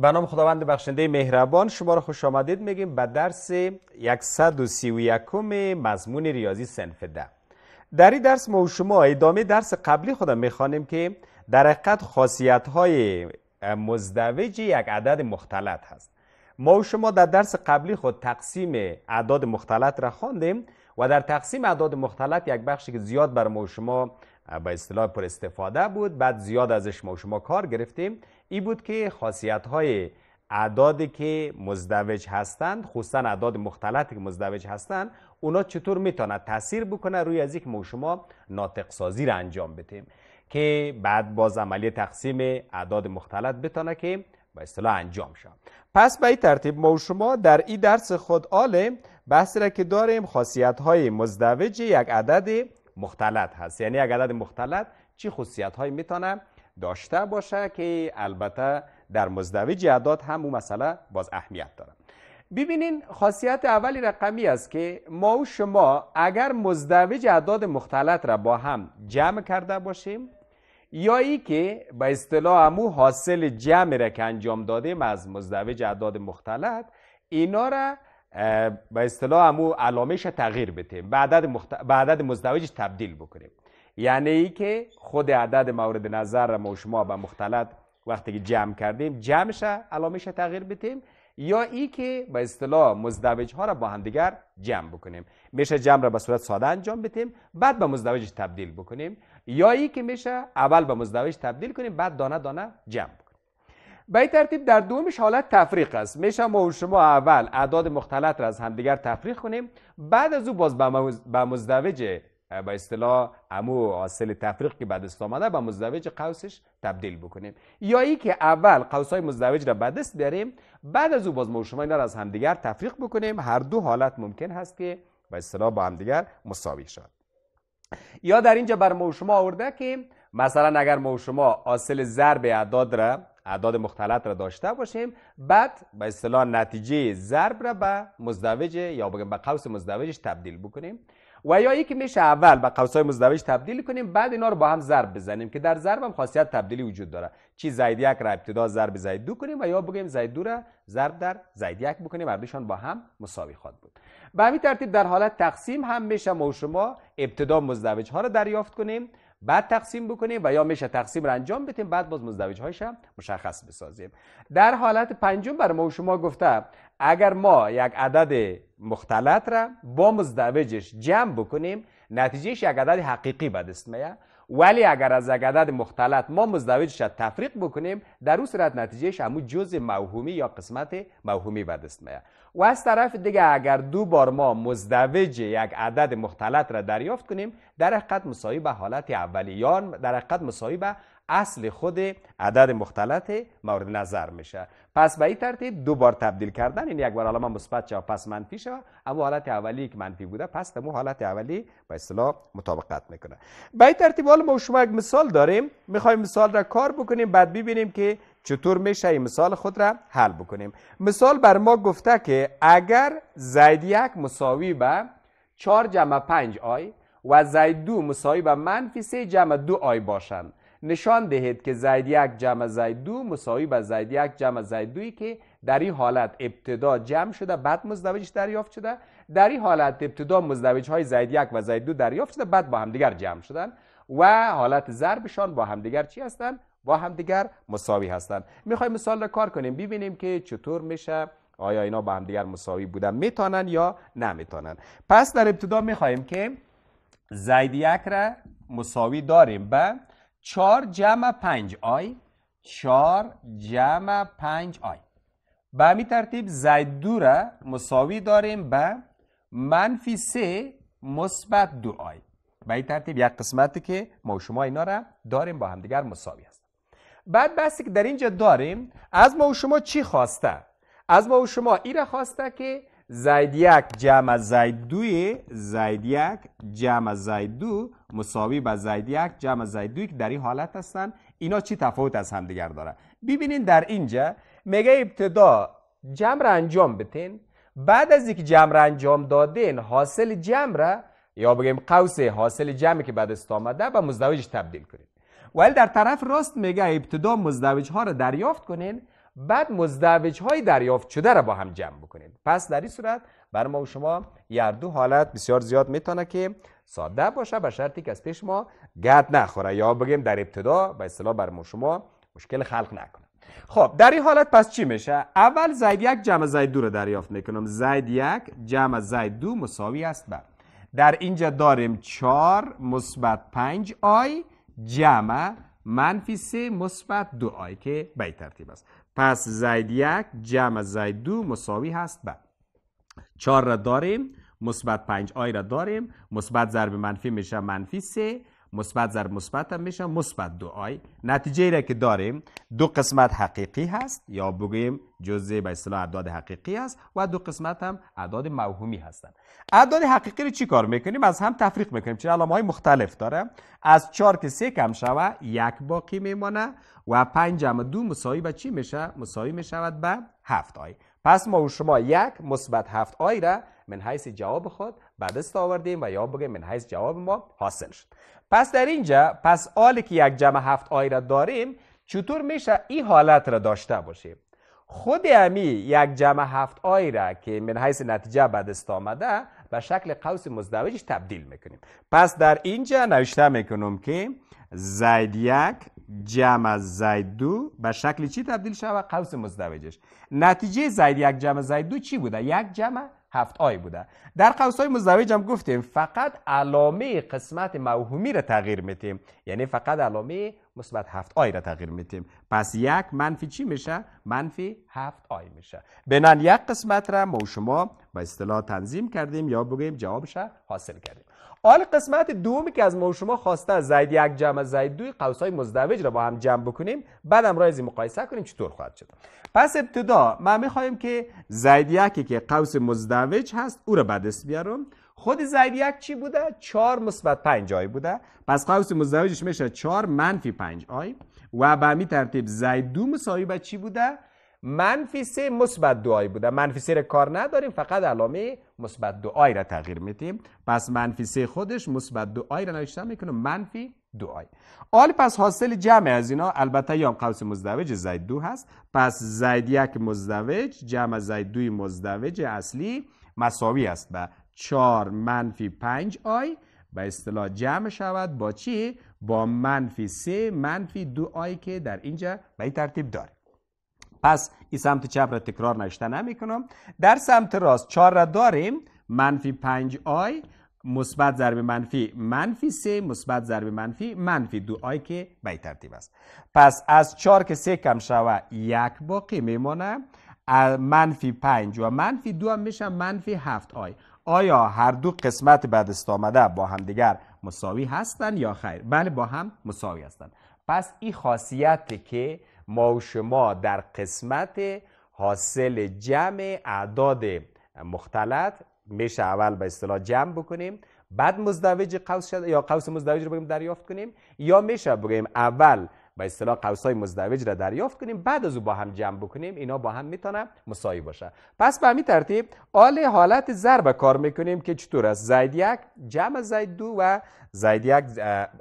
به نام خداوند بخشنده مهربان شما را خوش آمدید میگیم به درس 131 مضمون ریاضی سنف ده در این درس ما و شما ادامه درس قبلی خودم میخوانیم که در حقیقت خاصیت های مزدوج یک عدد مختلط هست ما و شما در درس قبلی خود تقسیم اعداد مختلط را خواندیم و در تقسیم اعداد مختلط یک بخشی که زیاد بر ما و شما به اصطلاح پر استفاده بود بعد زیاد ازش ما و شما کار گرفتیم ای بود که خاصیت های اعدادی که مزدوج هستند خصوصا اعداد مختلطی که مزدوج هستند اونا چطور میتونه تاثیر بکنه روی از یک ما شما ناطق سازی را انجام بدیم که بعد باز عملی تقسیم اعداد مختلط بتانه که به اصطلاح انجام شد پس به این ترتیب ما شما در این درس خود آله بحثی را که داریم خاصیت های مزدوج یک عدد مختلط هست یعنی یک عدد مختلط چه خصوصیت هایی میتونه داشته باشه که البته در مزدوج اعداد هم اون مسئله باز اهمیت داره ببینین خاصیت اولی رقمی است که ما و شما اگر مزدوج اعداد مختلط را با هم جمع کرده باشیم یا ای که به اصطلاح امو حاصل جمع را که انجام دادیم از مزدوج اعداد مختلط اینا را به اصطلاح امو علامش تغییر بتیم به عدد, به عدد مزدوجش تبدیل بکنیم یعنی ای که خود عدد مورد نظر ما و شما به مختلط وقتی که جمع کردیم جمعش علامش تغییر بتیم یا ای که به اصطلاح مزدوج ها را با همدیگر جمع بکنیم میشه جمع را به صورت ساده انجام بتیم بعد به مزدوج تبدیل بکنیم یا ای که میشه اول به مزدوج تبدیل کنیم بعد دانه دانه جمع بکنیم به ترتیب در دومش حالت تفریق است میشه ما و شما اول اعداد مختلط را از همدیگر تفریق کنیم بعد از او باز به مزدوج به اصطلاح امو حاصل تفریق که بعد است آمده به مزدوج قوسش تبدیل بکنیم یا ای که اول قوس های مزدوج را به دست بیاریم بعد از او باز ما شما را از همدیگر تفریق بکنیم هر دو حالت ممکن هست که به اصطلاح با همدیگر مساوی شد یا در اینجا بر ما شما آورده که مثلا اگر ما شما حاصل ضرب اعداد را اعداد مختلط را داشته باشیم بعد به اصطلاح نتیجه ضرب را به مزدوج یا بگم به قوس مزدوجش تبدیل بکنیم و یا یکی میشه اول به قوسای مزدوج تبدیل کنیم بعد اینا رو با هم ضرب بزنیم که در ضرب هم خاصیت تبدیلی وجود داره چی زید یک را ابتدا ضرب زید دو کنیم و یا بگیم زید دو را ضرب در زید یک بکنیم هر دوشان با هم مساوی خواد بود به همین ترتیب در حالت تقسیم هم میشه ما و شما ابتدا مزدوج ها رو دریافت کنیم بعد تقسیم بکنیم و یا میشه تقسیم را انجام بدیم بعد باز مزدوج هایش مشخص بسازیم در حالت پنجم بر ما و شما گفته اگر ما یک عدد مختلط را با مزدوجش جمع بکنیم نتیجهش یک عدد حقیقی به دست میه ولی اگر از یک عدد مختلط ما مزدوجش را تفریق بکنیم در اون صورت نتیجهش همون جزء موهومی یا قسمت موهومی به دست میه و از طرف دیگه اگر دو بار ما مزدوج یک عدد مختلط را دریافت کنیم در حقیقت مساوی به حالت اولی یا در حقیقت مساوی به اصل خود عدد مختلط مورد نظر میشه پس به این ترتیب دو بار تبدیل کردن این یعنی یک بار علامه مثبت شد پس منفی شد اما حالت اولی که منفی بوده پس تمو حالت اولی به اصطلاح مطابقت میکنه به این ترتیب حالا ما شما یک مثال داریم میخوایم مثال را کار بکنیم بعد ببینیم که چطور میشه این مثال خود را حل بکنیم مثال بر ما گفته که اگر زید یک مساوی به 4 جمع 5 آی و زید دو مساوی به منفی 3 جمع 2 آی باشند نشان دهید که زید یک جمع زید دو مساوی با زید یک جمع زید دوی که در این حالت ابتدا جمع شده بعد مزدوج دریافت شده در این حالت ابتدا مزدوج های زید یک و زید دو دریافت شده بعد با همدیگر جمع شدن و حالت ضربشان با همدیگر چی هستند با همدیگر مساوی هستند میخوایم مثال را کار کنیم ببینیم که چطور میشه آیا اینا با همدیگر مساوی بودن میتونن یا نمیتونن پس در ابتدا میخوایم که زید یک را مساوی داریم به چار جمع پنج آی چار جمع پنج آی به همین ترتیب زید دو را مساوی داریم به منفی سه مثبت دو آی به این ترتیب یک قسمتی که ما شما اینا را داریم با همدیگر مساوی است بعد بحثی که در اینجا داریم از ما شما چی خواسته از ما و شما ای را خواسته که زید یک جمع زید دوی زید یک جمع زید دو مساوی به زید یک جمع زید دوی که در این حالت هستن اینا چی تفاوت از همدیگر داره ببینین در اینجا میگه ابتدا جمع را انجام بتین بعد از اینکه جمع را انجام دادین حاصل جمع را یا بگیم قوس حاصل جمعی که بعد است آمده به مزدوجش تبدیل کنید ولی در طرف راست میگه ابتدا مزدوج ها را دریافت کنین بعد مزدوج های دریافت شده را با هم جمع بکنید پس در این صورت بر ما و شما یار دو حالت بسیار زیاد میتونه که ساده باشه به شرطی که از پیش ما گرد نخوره یا بگیم در ابتدا به اصطلاح بر ما شما مشکل خلق نکنه خب در این حالت پس چی میشه اول زید یک جمع زید دو رو دریافت میکنم زید یک جمع زید دو مساوی است با بله. در اینجا داریم 4 مثبت 5 آی جمع منفی 3 مثبت 2 آی که به ترتیب است پس زید یک جمع زید دو مساوی هست به چار را داریم مثبت پنج آی را داریم مثبت ضرب منفی میشه منفی سه مثبت ضرب مثبت هم میشه مثبت دو آی نتیجه ای را که داریم دو قسمت حقیقی هست یا بگیم جزء به اصطلاح اعداد حقیقی است و دو قسمت هم اعداد موهومی هستند اعداد حقیقی رو چی کار میکنیم از هم تفریق میکنیم چون علامه های مختلف داره از 4 که 3 کم شوه یک باقی میمانه و 5 جمع دو مساوی به چی میشه مساوی میشود به 7 آی پس ما و شما یک مثبت 7 آی را من حیث جواب خود به دست آوردیم و یا بگیم من حیث جواب ما حاصل شد پس در اینجا پس آلی که یک جمع هفت آی را داریم چطور میشه این حالت را داشته باشیم خود امی یک جمع هفت آی را که من حیث نتیجه بدست آمده به شکل قوس مزدوجش تبدیل میکنیم پس در اینجا نوشته میکنم که زید یک جمع زید دو به شکل چی تبدیل شود قوس مزدوجش نتیجه زید یک جمع زید دو چی بوده یک جمع هفت آی بوده. در قوس های مزدوج هم گفتیم فقط علامه قسمت موهومی را تغییر میتیم یعنی فقط علامه مثبت هفت آی را تغییر میتیم پس یک منفی چی میشه منفی هفت آی میشه بنان یک قسمت را ما شما به اصطلاح تنظیم کردیم یا بگیم جوابش حاصل کردیم حال قسمت دومی که از ما شما خواسته زید یک جمع زید دوی قوس های مزدوج را با هم جمع بکنیم بعدم رایزی مقایسه کنیم چطور خواهد شد پس ابتدا ما میخواهیم که زید یکی که قوس مزدوج هست او را به دست بیارم خود زید یک چی بوده چهار مثبت پنج آی بوده پس قوس مزدوجش میشه چهار منفی پنج آی و به همین ترتیب زید دو مساوی چی بوده منفی سه مثبت دعایی بوده منفی سه کار نداریم فقط علامه مثبت دعایی را تغییر میتیم پس منفی سه خودش مثبت دعایی را نوشته میکنه منفی دعایی آل پس حاصل جمع از اینا البته یام قوس مزدوج زید دو هست پس زید یک مزدوج جمع زید دوی مزدوج اصلی مساوی است به چار منفی پنج آی به اصطلاح جمع شود با چی؟ با منفی سه منفی دو آی که در اینجا به این ترتیب داره پس این سمت چپ را تکرار نشته نمی در سمت راست 4 را داریم منفی 5 آی مثبت ضرب منفی منفی 3 مثبت ضرب منفی منفی 2 آی که به ترتیب است پس از 4 که 3 کم شوه یک باقی میمانه منفی 5 و منفی 2 هم میشه منفی 7 آی آیا هر دو قسمت بعد است آمده با همدیگر مساوی هستند یا خیر بله با هم مساوی هستند پس این خاصیتی که ما و شما در قسمت حاصل جمع اعداد مختلط میشه اول به اصطلاح جمع بکنیم بعد مزدوج قوس یا قوس مزدوج رو بگیم دریافت کنیم یا میشه بگیم اول به اصطلاح قوس های مزدوج را دریافت کنیم بعد از او با هم جمع بکنیم اینا با هم میتونه مساوی باشه پس به همین ترتیب آل حالت ضرب کار میکنیم که چطور است زید یک جمع زید دو و زید یک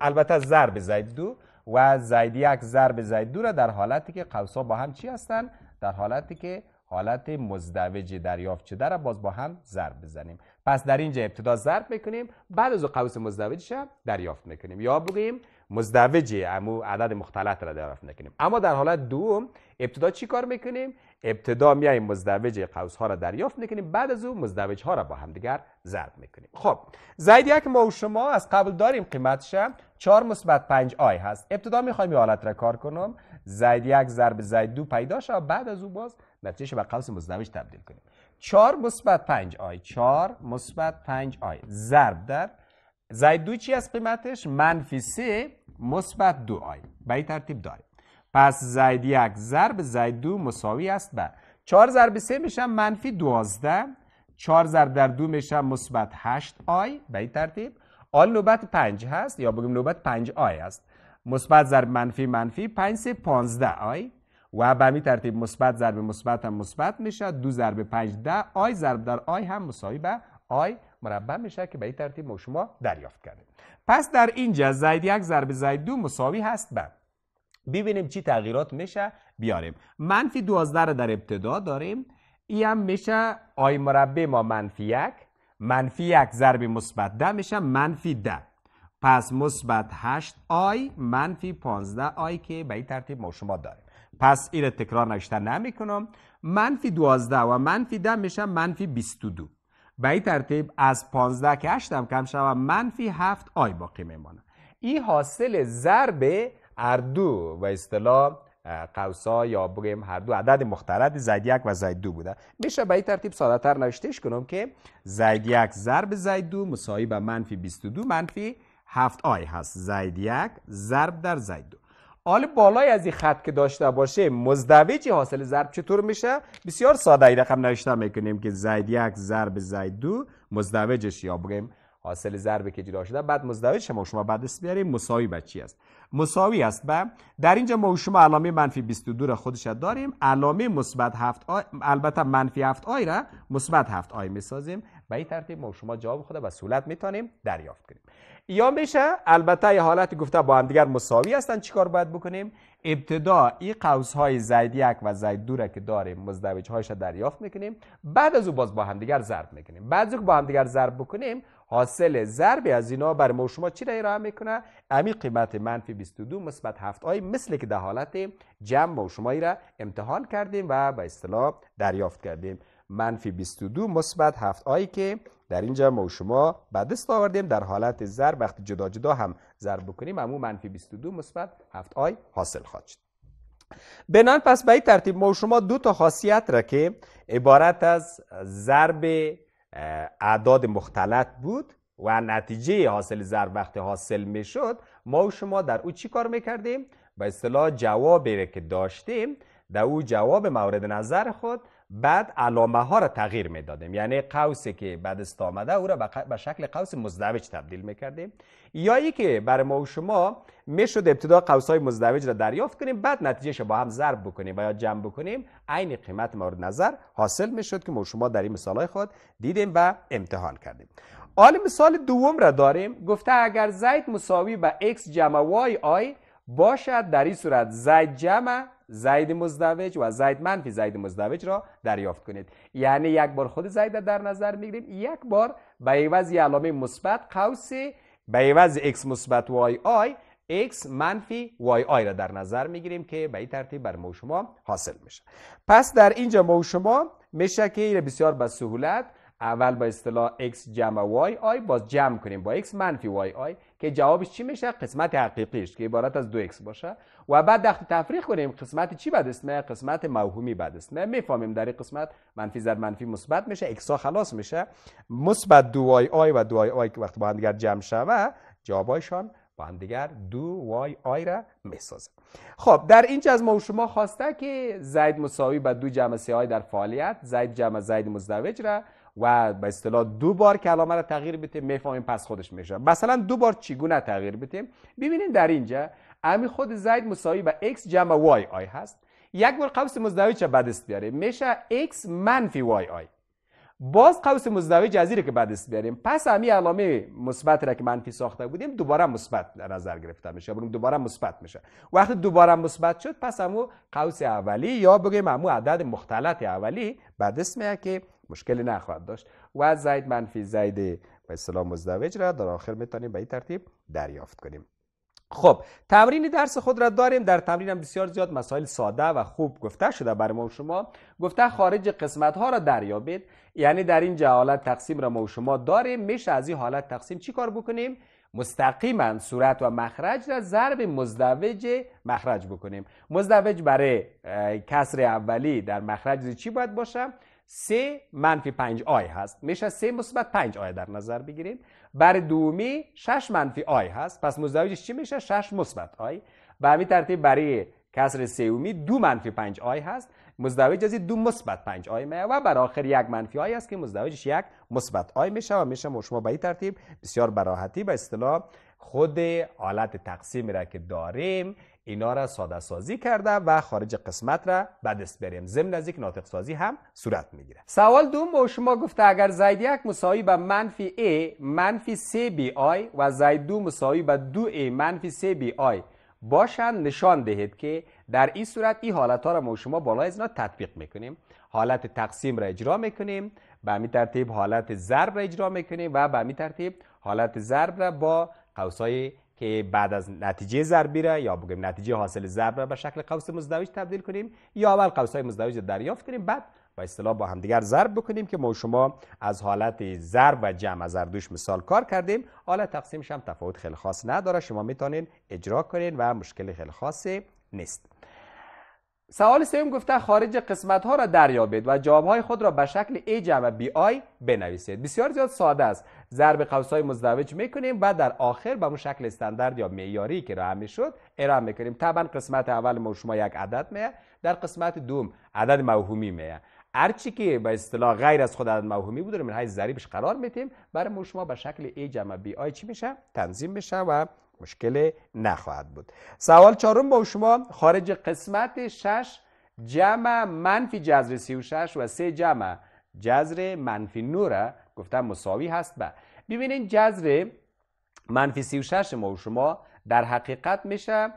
البته ضرب زید دو و زید یک ضرب زید دو را در حالتی که قوسا با هم چی هستن در حالتی که حالت مزدوج دریافت شده را باز با هم ضرب بزنیم پس در اینجا ابتدا ضرب میکنیم بعد از قوس مزدوجش دریافت میکنیم یا بگیم مزدوج امو عدد مختلط را دریافت میکنیم اما در حالت دوم ابتدا چی کار میکنیم ابتدا میایم مزدوج قوس ها را دریافت میکنیم بعد از او مزدوج ها را با هم دیگر ضرب میکنیم خب زید یک ما و شما از قبل داریم قیمتش 4 مثبت 5 آی هست ابتدا میخوایم این حالت را کار کنم زید یک ضرب زید دو پیدا شد بعد از او باز نتیجه به قوس مزدوج تبدیل کنیم 4 مثبت 5 آی 4 مثبت 5 آی ضرب در زید دو چی از قیمتش منفی 3 مثبت 2 آی به ترتیب داریم پس زید یک ضرب زید دو مساوی است به 4 ضرب 3 میشم منفی 12 4 ضرب در دو میشم مثبت 8 آی به این ترتیب آل نوبت 5 هست یا بگیم نوبت 5 آی است مثبت ضرب منفی منفی 5 3 15 آی و به می ترتیب مثبت ضرب مثبت هم مثبت میشه دو ضرب 5 ده آی ضرب در آی هم مساوی به آی مربع میشه که به این ترتیب شما دریافت کردیم پس در اینجا زید یک ضرب زید دو مساوی هست به ببینیم چی تغییرات میشه بیاریم منفی 12 رو در ابتدا داریم ای هم میشه آی مربع ما منفی یک منفی یک ضرب مثبت ده میشه منفی ده پس مثبت 8 آی منفی 15 آی که به این ترتیب ما شما داریم پس این تکرار نشته نمی کنم منفی 12 و منفی 10 میشه منفی 22 به این ترتیب از 15 که 8 هم کم شود منفی 7 آی باقی میمانه این حاصل ضرب هر دو و اصطلاح قوسا یا بگیم هر دو عدد مخترد زید یک و زید دو بوده میشه به این ترتیب ساده تر نوشتهش کنم که زید یک ضرب زید دو مساوی به منفی 22 منفی 7 آی هست زید یک ضرب در زید دو حال بالای از این خط که داشته باشه مزدوج حاصل ضرب چطور میشه بسیار ساده ای رقم نوشته میکنیم که زید یک ضرب زید دو مزدوجش یا بگیم حاصل ضربی که جدا شده بعد مزدوج شما شما بعد اسم بیاریم مساوی با چی است مساوی است و در اینجا ما شما علامه منفی 22 را خودش داریم علامه مثبت 7 البته منفی 7 آی را مثبت 7 آی میسازیم به این ترتیب ما شما جواب خود به صورت میتونیم دریافت کنیم یا میشه البته یه حالت گفته با هم دیگر مساوی هستن چیکار باید بکنیم ابتدا این قوس های زید یک و زید دو را که داریم مزدوج هایش دریافت میکنیم بعد از او باز با هم دیگر ضرب میکنیم بعد با هم دیگر ضرب بکنیم حاصل ضربی از اینا بر ما شما چی را ارائه میکنه امی قیمت منفی 22 مثبت 7 آی مثل که در حالت جمع ما شما را امتحان کردیم و به اصطلاح دریافت کردیم منفی 22 مثبت 7 آی که در اینجا ما شما به دست آوردیم در حالت ضرب وقتی جدا جدا هم ضرب بکنیم امو منفی 22 مثبت 7 آی حاصل خواهد شد بنان پس به این ترتیب ما شما دو تا خاصیت را که عبارت از ضرب اعداد مختلط بود و نتیجه حاصل ضرب وقتی حاصل می شد ما و شما در او چی کار میکردیم؟ به اصطلاح جوابی که داشتیم در او جواب مورد نظر خود بعد علامه ها را تغییر میدادیم یعنی قوسی که بعد است آمده او را به شکل قوس مزدوج تبدیل کردیم یا که برای ما و شما میشد ابتدا قوس های مزدوج را دریافت کنیم بعد نتیجهش با هم ضرب بکنیم و یا جمع بکنیم عین قیمت مورد نظر حاصل میشد که ما و شما در این مثال های خود دیدیم و امتحان کردیم حالا مثال دوم را داریم گفته اگر زید مساوی به x جمع y آی باشد در این صورت زید جمع زید مزدوج و زید منفی زید مزدوج را دریافت کنید یعنی یک بار خود زید در نظر میگیریم یک بار به عوض علامه مثبت قوس به عوض x مثبت y i x منفی y آی را در نظر میگیریم که به این ترتیب بر ما شما حاصل میشه پس در اینجا ما شما میشه که بسیار به سهولت اول با اصطلاح x جمع y i باز جمع کنیم با x منفی y i که جوابش چی میشه قسمت حقیقیش که عبارت از دو x باشه و بعد داخل تفریق کنیم قسمت چی بعد اسمه قسمت موهومی بعد اسمه میفهمیم در این قسمت منفی زد منفی مثبت میشه x ها خلاص میشه مثبت دو y i و دو y i که وقتی با هم دیگر جمع شوه جوابشان با هم دیگر دو y آی را میسازه خب در اینجا از ما شما خواسته که زید مساوی با دو جمع سی در فعالیت زید جمع زید مزدوج را و به اصطلاح دو بار کلامه را تغییر بده میفهمیم پس خودش میشه مثلا دو بار چگونه تغییر بدیم ببینید در اینجا امی خود زید مساوی به x جمع y آی هست یک بار قوس مزدوج چه بدست بیاریم میشه x منفی y آی باز قوس مزدوج جزیره که بدست بیاریم پس امی علامه مثبت را که منفی ساخته بودیم دوباره مثبت نظر گرفته میشه بریم دوباره مثبت میشه وقتی دوباره مثبت شد پس همو قوس اولی یا بگیم امو عدد مختلط اولی بدست میاد که مشکلی نخواهد داشت و زید منفی زید به اسلام مزدوج را در آخر میتونیم به این ترتیب دریافت کنیم خب تمرین درس خود را داریم در تمرین هم بسیار زیاد مسائل ساده و خوب گفته شده برای ما شما گفته خارج قسمت ها را دریابید یعنی در این حالت تقسیم را ما و شما داریم میشه از این حالت تقسیم چی کار بکنیم مستقیما صورت و مخرج را ضرب مزدوج مخرج بکنیم مزدوج برای کسر اولی در مخرج چی باید باشه 3 منفی 5 آی هست میشه 3 مثبت 5 آی در نظر بگیریم بر دومی 6 منفی آی هست پس مزدوجش چی میشه 6 مثبت آی به همین ترتیب برای کسر سومی دو منفی 5 آی هست مزدوجش از دو مثبت 5 آی میه و بر آخر یک منفی آی است که مزدوجش یک مثبت آی میشه و میشه شما به این ترتیب بسیار براحتی به اصطلاح خود حالت تقسیم را که داریم اینا را ساده سازی کرده و خارج قسمت را به دست بریم ضمن از یک ناطق سازی هم صورت میگیره سوال دوم به شما گفته اگر زید یک مساوی به منفی a منفی c بی آی و زید دو مساوی به دو a منفی c بی آی باشند نشان دهید که در این صورت این حالت ها را ما شما بالای از تطبیق میکنیم حالت تقسیم را اجرا میکنیم به همین ترتیب حالت ضرب را اجرا میکنیم و به همین ترتیب حالت ضرب را با قوسای که بعد از نتیجه ضربی را یا بگیم نتیجه حاصل ضرب را به شکل قوس مزدوج تبدیل کنیم یا اول قوس های مزدوج را دریافت کنیم بعد با اصطلاح با همدیگر ضرب بکنیم که ما شما از حالت ضرب و جمع از اردوش مثال کار کردیم حالا تقسیمش هم تفاوت خیلی خاص نداره شما میتونین اجرا کنین و مشکل خیلی خاصی نیست سوال سوم گفته خارج قسمت ها را دریابید و جواب های خود را به شکل ای جمع بی آی بنویسید بسیار زیاد ساده است ضرب قوس های مزدوج میکنیم و در آخر به اون شکل استاندارد یا معیاری که راه شد ارام میکنیم طبعا قسمت اول ما شما یک عدد میه در قسمت دوم عدد موهومی میه هر چی که به اصطلاح غیر از خود عدد موهومی بود رو ضریبش قرار میتیم برای ما شما به شکل ای جمع بی آی چی میشه تنظیم میشه و مشکلی نخواهد بود سوال چهارم با شما خارج قسمت 6 جمع منفی جذر 36 و 3 جمع جذر منفی نوره گفتم مساوی هست به ببینین جذر منفی 36 ما و شما در حقیقت میشه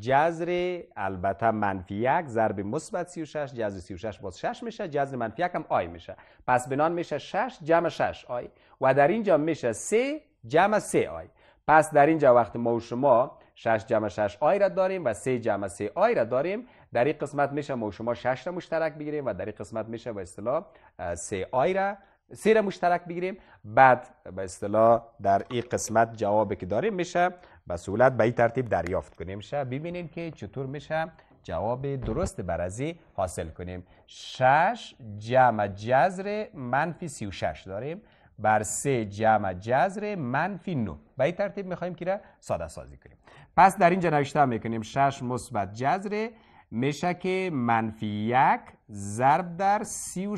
جذر البته منفی یک ضرب مثبت 36 جذر 36 باز 6 میشه جذر منفی یک هم آی میشه پس بنان میشه 6 جمع 6 آی و در اینجا میشه 3 جمع 3 آی پس در اینجا وقتی ما و شما 6 جمع 6 آی را داریم و 3 جمع 3 آی را داریم در این قسمت میشه ما و شما 6 را مشترک بگیریم و در این قسمت میشه به اصطلاح 3 آی را 3 را مشترک بگیریم بعد به اصطلاح در این قسمت جوابی که داریم میشه و سهولت به این ترتیب دریافت کنیم میشه ببینیم که چطور میشه جواب درست برازی حاصل کنیم 6 جمع جذر منفی 36 داریم بر سه جمع جزر منفی نو و این ترتیب میخواییم که را ساده سازی کنیم پس در اینجا نوشته میکنیم شش مثبت جزر میشه که منفی یک ضرب در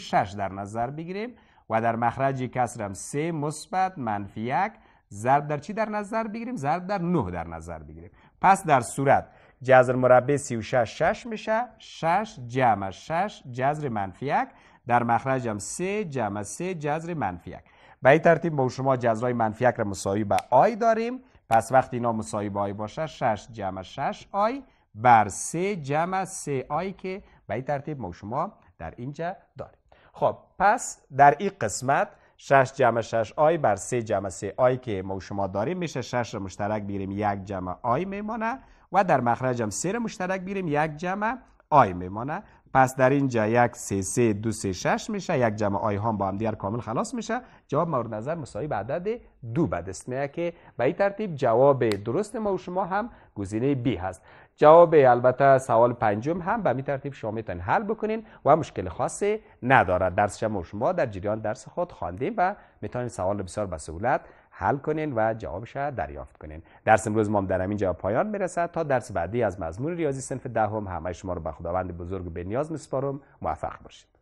شش در نظر بگیریم و در مخرج کسرم سه مثبت منفی یک ضرب در چی در نظر بگیریم ضرب در 9 در نظر بگیریم پس در صورت جذر مربع شش شش میشه شش جمع شش جذر منفی یک در مخرجم سه جمع سه جذر منفی یک. به این ترتیب با شما جزای منفی یک را مساوی به آی داریم پس وقتی اینا مساوی به آی باشه 6 جمع 6 آی بر 3 جمع 3 آی که به این ترتیب ما شما در اینجا داریم خب پس در این قسمت 6 جمع 6 آی بر 3 جمع 3 آی که ما شما داریم میشه 6 را مشترک بیریم 1 جمع آی میمانه و در مخرج هم 3 را مشترک بیریم 1 جمع آی میمانه پس در اینجا یک سه سه دو سه شش میشه یک جمع آی هم با هم دیگر کامل خلاص میشه جواب مورد نظر مساوی به عدد دو به دست میاد که به این ترتیب جواب درست ما و شما هم گزینه بی هست جواب البته سوال پنجم هم به این ترتیب شما میتونید حل بکنین و مشکل خاصی ندارد درس شما و شما در جریان درس خود خواندیم و میتونید سوال بسیار به سهولت حل کنین و جوابش دریافت کنین درس امروز ما در جا پایان میرسد تا درس بعدی از مضمون ریاضی صنف دهم ده همه شما رو به خداوند بزرگ به نیاز میسپارم موفق باشید